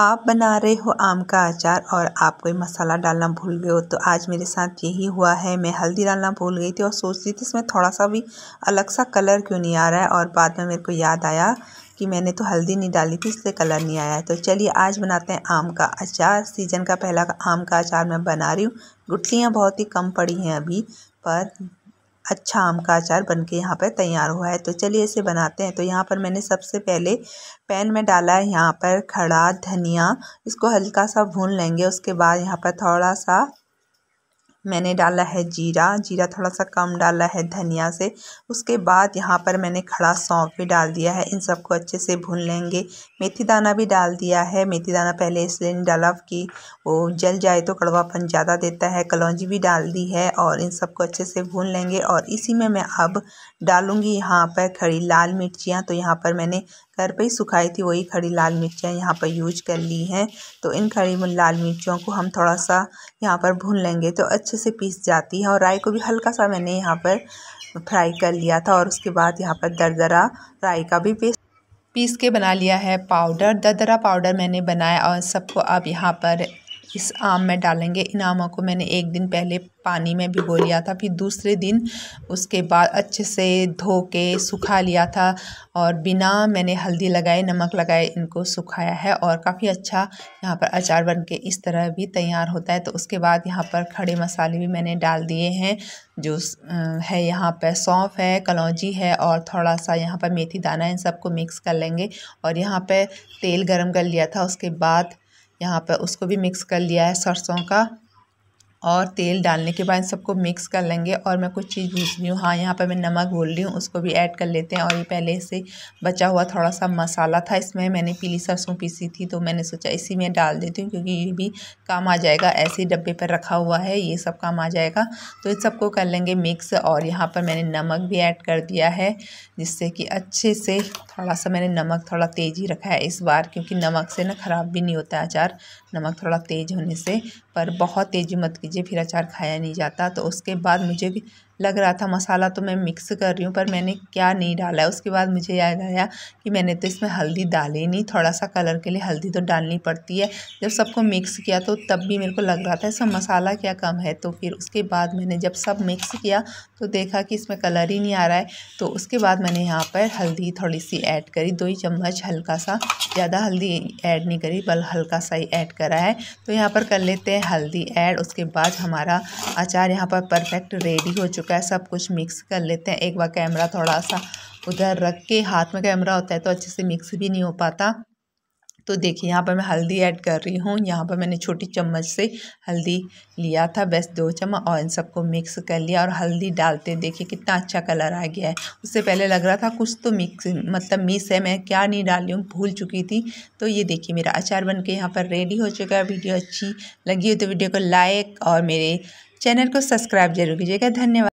आप बना रहे हो आम का अचार और आप कोई मसाला डालना भूल गए हो तो आज मेरे साथ यही हुआ है मैं हल्दी डालना भूल गई थी और सोच रही थी इसमें थोड़ा सा भी अलग सा कलर क्यों नहीं आ रहा है और बाद में मेरे को याद आया कि मैंने तो हल्दी नहीं डाली थी इसलिए कलर नहीं आया तो चलिए आज बनाते हैं आम का अचार सीजन का पहला आम का अचार मैं बना रही हूँ गुटलियाँ बहुत ही कम पड़ी हैं अभी पर अच्छा आम का अचार बनके यहाँ पर तैयार हुआ है तो चलिए इसे बनाते हैं तो यहाँ पर मैंने सबसे पहले पैन में डाला है यहाँ पर खड़ा धनिया इसको हल्का सा भून लेंगे उसके बाद यहाँ पर थोड़ा सा मैंने डाला है जीरा जीरा थोड़ा सा कम डाला है धनिया से उसके बाद यहाँ पर मैंने खड़ा सौंफ भी डाल दिया है इन सबको अच्छे से भून लेंगे मेथी दाना भी डाल दिया है मेथी दाना पहले इसलिए नहीं डाला कि वो जल जाए तो कड़वापन ज़्यादा देता है कलौजी भी डाल दी है और इन सबको अच्छे से भून लेंगे और इसी में मैं अब डालूँगी यहाँ पर खड़ी लाल मिर्चियाँ तो यहाँ पर मैंने घर पर ही सुखाई थी वही खड़ी लाल मिर्चियाँ यहाँ पर यूज कर ली हैं तो इन खड़ी लाल मिर्चियों को हम थोड़ा सा यहाँ पर भून लेंगे तो अच्छा अच्छे से पीस जाती है और राई को भी हल्का सा मैंने यहाँ पर फ्राई कर लिया था और उसके बाद यहाँ पर दरदरा राई का भी पेस्ट पीस के बना लिया है पाउडर दरदरा पाउडर मैंने बनाया और सबको अब यहाँ पर इस आम में डालेंगे इन आमों को मैंने एक दिन पहले पानी में भिगो लिया था फिर दूसरे दिन उसके बाद अच्छे से धो के सुखा लिया था और बिना मैंने हल्दी लगाए नमक लगाए इनको सुखाया है और काफ़ी अच्छा यहाँ पर अचार बन के इस तरह भी तैयार होता है तो उसके बाद यहाँ पर खड़े मसाले भी मैंने डाल दिए हैं जो है यहाँ पर सौंफ है कलौजी है और थोड़ा सा यहाँ पर मेथी दाना इन सबको मिक्स कर लेंगे और यहाँ पर तेल गर्म कर लिया था उसके बाद यहाँ पर उसको भी मिक्स कर लिया है सरसों का और तेल डालने के बाद सबको मिक्स कर लेंगे और मैं कुछ चीज़ भूज रही हूँ हाँ यहाँ पर मैं नमक बोल रही हूँ उसको भी ऐड कर लेते हैं और ये पहले से बचा हुआ थोड़ा सा मसाला था इसमें मैंने पीली सरसों पीसी थी तो मैंने सोचा इसी में डाल देती हूँ क्योंकि ये भी काम आ जाएगा ऐसे ही डब्बे पर रखा हुआ है ये सब काम आ जाएगा तो इन सबको कर लेंगे मिक्स और यहाँ पर मैंने नमक भी ऐड कर दिया है जिससे कि अच्छे से थोड़ा सा मैंने नमक थोड़ा तेज़ ही रखा है इस बार क्योंकि नमक से ना ख़राब भी नहीं होता अचार नमक थोड़ा तेज़ होने से पर बहुत तेज़ी मत कीजिए लीजिए फिर अचार खाया नहीं जाता तो उसके बाद मुझे भी लग रहा था मसाला तो मैं मिक्स कर रही हूँ पर मैंने क्या नहीं डाला है उसके बाद मुझे याद आया कि मैंने तो इसमें हल्दी डाली नहीं थोड़ा सा कलर के लिए हल्दी तो डालनी पड़ती है जब सबको मिक्स किया तो तब भी मेरे को लग रहा था इसमें मसाला क्या कम है तो फिर उसके बाद मैंने जब सब मिक्स किया तो देखा कि इसमें कलर ही नहीं आ रहा है तो उसके बाद मैंने यहाँ पर हल्दी थोड़ी सी ऐड करी दो ही चम्मच हल्का सा ज़्यादा हल्दी ऐड नहीं करी बल हल्का सा ही ऐड करा है तो यहाँ पर कर लेते हैं हल्दी ऐड उसके बाद हमारा अचार यहाँ पर परफेक्ट रेडी हो चुका चुका है सब कुछ मिक्स कर लेते हैं एक बार कैमरा थोड़ा सा उधर रख के हाथ में कैमरा होता है तो अच्छे से मिक्स भी नहीं हो पाता तो देखिए यहाँ पर मैं हल्दी ऐड कर रही हूँ यहाँ पर मैंने छोटी चम्मच से हल्दी लिया था बस दो चम्मच और इन सबको मिक्स कर लिया और हल्दी डालते देखिए कितना अच्छा कलर आ गया है उससे पहले लग रहा था कुछ तो मिक्स मतलब मिस है मैं क्या नहीं डाल रही हूँ भूल चुकी थी तो ये देखिए मेरा अचार बन के यहाँ पर रेडी हो चुका है वीडियो अच्छी लगी हो तो वीडियो को लाइक और मेरे चैनल को सब्सक्राइब जरूर कीजिएगा धन्यवाद